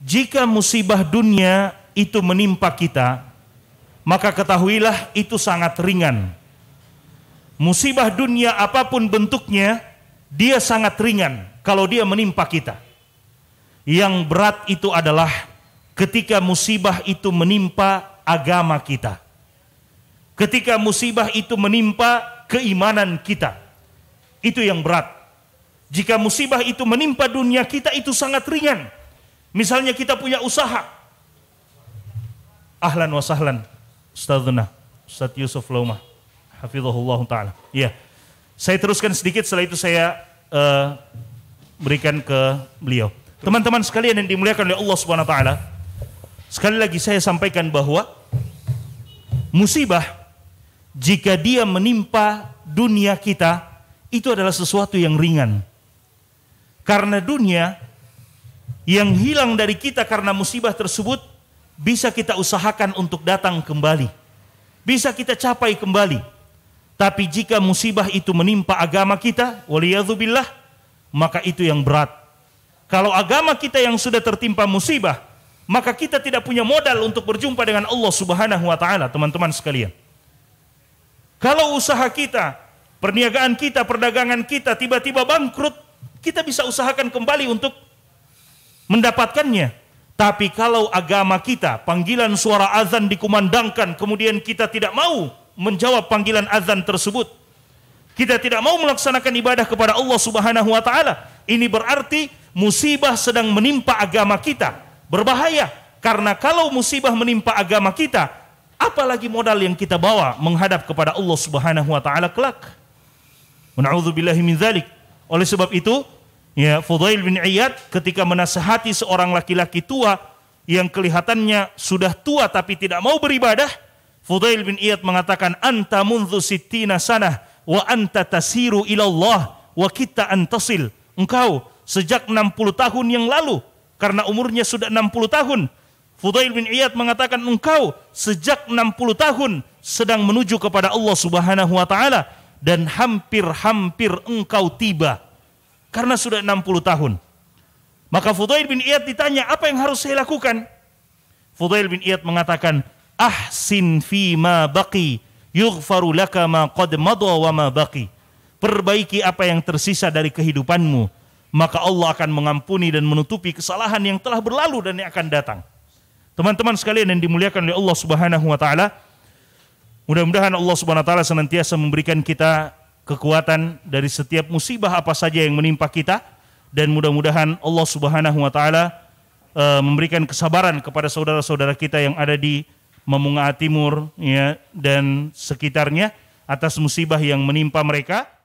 Jika musibah dunia itu menimpa kita, maka ketahuilah itu sangat ringan. Musibah dunia apapun bentuknya, dia sangat ringan kalau dia menimpa kita. Yang berat itu adalah ketika musibah itu menimpa agama kita. Ketika musibah itu menimpa keimanan kita. Itu yang berat. Jika musibah itu menimpa dunia kita itu sangat ringan Misalnya kita punya usaha. Ahlan wa sahlan. Ustazuna. Ustaz Yusuf Lauma. Hafizahullah Ta'ala. Iya. Saya teruskan sedikit setelah itu saya uh, berikan ke beliau. Teman-teman sekalian yang dimuliakan oleh Allah Subhanahu wa taala. Sekali lagi saya sampaikan bahwa musibah jika dia menimpa dunia kita itu adalah sesuatu yang ringan. Karena dunia yang hilang dari kita karena musibah tersebut bisa kita usahakan untuk datang kembali. Bisa kita capai kembali. Tapi jika musibah itu menimpa agama kita, waliyadzubillah, maka itu yang berat. Kalau agama kita yang sudah tertimpa musibah, maka kita tidak punya modal untuk berjumpa dengan Allah Subhanahu wa taala, teman-teman sekalian. Kalau usaha kita, perniagaan kita, perdagangan kita tiba-tiba bangkrut, kita bisa usahakan kembali untuk mendapatkannya. Tapi kalau agama kita, panggilan suara azan dikumandangkan, kemudian kita tidak mau menjawab panggilan azan tersebut, kita tidak mau melaksanakan ibadah kepada Allah Subhanahu wa taala, ini berarti musibah sedang menimpa agama kita. Berbahaya karena kalau musibah menimpa agama kita, apalagi modal yang kita bawa menghadap kepada Allah Subhanahu wa taala kelak. Nauzubillahi min dzalik. Oleh sebab itu, Ya, Fudail bin Iyad ketika menasehati seorang laki-laki tua yang kelihatannya sudah tua tapi tidak mau beribadah, Fudail bin Iyad mengatakan anta mundu sittina sanah wa anta tasiru ilallah wa kita antasil. Engkau sejak 60 tahun yang lalu karena umurnya sudah 60 tahun. Fudail bin Iyad mengatakan engkau sejak 60 tahun sedang menuju kepada Allah Subhanahu wa taala dan hampir-hampir engkau tiba karena sudah 60 tahun. Maka Fudail bin Iyad ditanya, apa yang harus saya lakukan? Fudail bin Iyad mengatakan, ahsin fi ma baqi yughfaru laka ma qad madwa wa ma baqi. Perbaiki apa yang tersisa dari kehidupanmu, maka Allah akan mengampuni dan menutupi kesalahan yang telah berlalu dan yang akan datang. Teman-teman sekalian yang dimuliakan oleh Allah Subhanahu wa taala, mudah-mudahan Allah Subhanahu wa taala senantiasa memberikan kita kekuatan dari setiap musibah apa saja yang menimpa kita dan mudah-mudahan Allah Subhanahu wa taala e, memberikan kesabaran kepada saudara-saudara kita yang ada di Mamunga Timur ya dan sekitarnya atas musibah yang menimpa mereka.